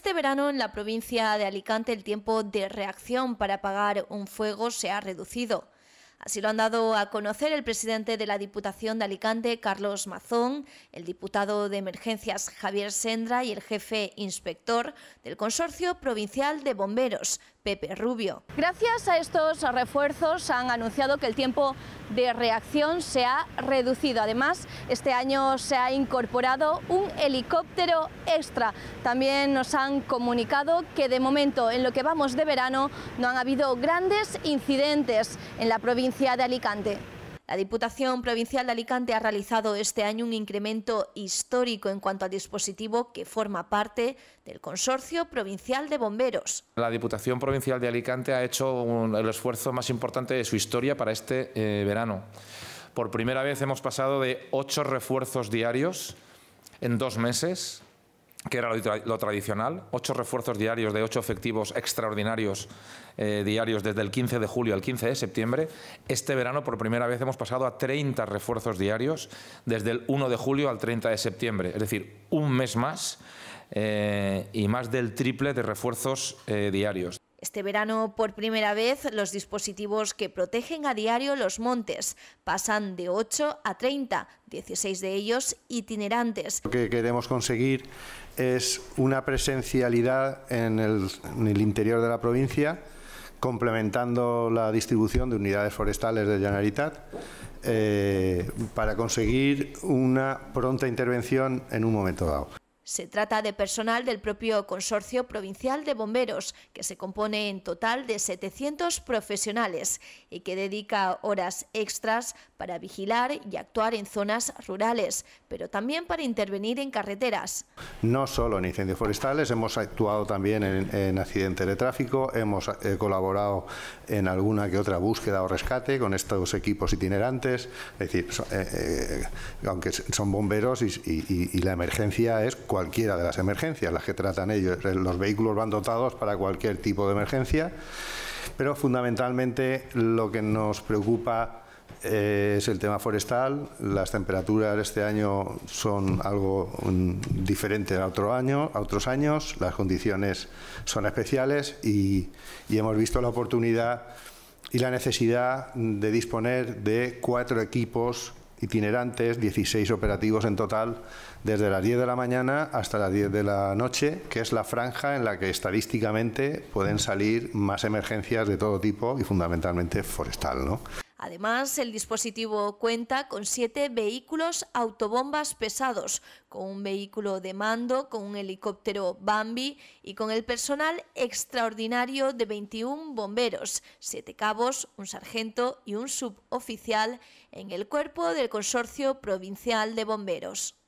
Este verano en la provincia de Alicante el tiempo de reacción para apagar un fuego se ha reducido. Así lo han dado a conocer el presidente de la Diputación de Alicante, Carlos Mazón, el diputado de Emergencias, Javier Sendra, y el jefe inspector del Consorcio Provincial de Bomberos, Pepe Rubio. Gracias a estos refuerzos han anunciado que el tiempo de reacción se ha reducido. Además, este año se ha incorporado un helicóptero extra. También nos han comunicado que de momento, en lo que vamos de verano, no han habido grandes incidentes en la provincia de Alicante. La Diputación Provincial de Alicante ha realizado este año un incremento histórico en cuanto al dispositivo que forma parte del Consorcio Provincial de Bomberos. La Diputación Provincial de Alicante ha hecho el esfuerzo más importante de su historia para este eh, verano. Por primera vez hemos pasado de ocho refuerzos diarios en dos meses que era lo, tradicional, ocho refuerzos diarios de ocho efectivos extraordinarios eh, diarios desde el 15 de julio al 15 de septiembre. Este verano, por primera vez, hemos pasado a 30 refuerzos diarios desde el 1 de julio al 30 de septiembre, es decir, un mes más eh, y más del triple de refuerzos eh, diarios. Este verano, por primera vez, los dispositivos que protegen a diario los montes pasan de 8 a 30, 16 de ellos itinerantes. Lo que queremos conseguir es una presencialidad en el, interior de la provincia, complementando la distribución de unidades forestales de Llanaritat, eh, para conseguir una pronta intervención en un momento dado. Se trata de personal del propio Consorcio Provincial de Bomberos, que se compone en total de 700 profesionales y que dedica horas extras para vigilar y actuar en zonas rurales, pero también para intervenir en carreteras. No solo en incendios forestales, hemos actuado también en, accidentes de tráfico, hemos eh, colaborado en alguna que otra búsqueda o rescate con estos equipos itinerantes, es decir, eh, eh, aunque son bomberos y, la emergencia es cualquiera de las emergencias, las que tratan ellos. Eh, los vehículos van dotados para cualquier tipo de emergencia, pero fundamentalmente lo que nos preocupa eh, es el tema forestal. Las temperaturas este año son algo mm, diferente a, otro año, a otros años, las condiciones son especiales y hemos visto la oportunidad y la necesidad de disponer de cuatro equipos itinerantes, 16 operativos en total, desde las 10 de la mañana hasta las 10 de la noche, que es la franja en la que estadísticamente pueden salir más emergencias de todo tipo y fundamentalmente forestal. ¿no? Además, el dispositivo cuenta con siete vehículos autobombas pesados, con un vehículo de mando, con un helicóptero Bambi y con el personal extraordinario de 21 bomberos, siete cabos, un sargento y un suboficial en el cuerpo del Consorcio Provincial de Bomberos.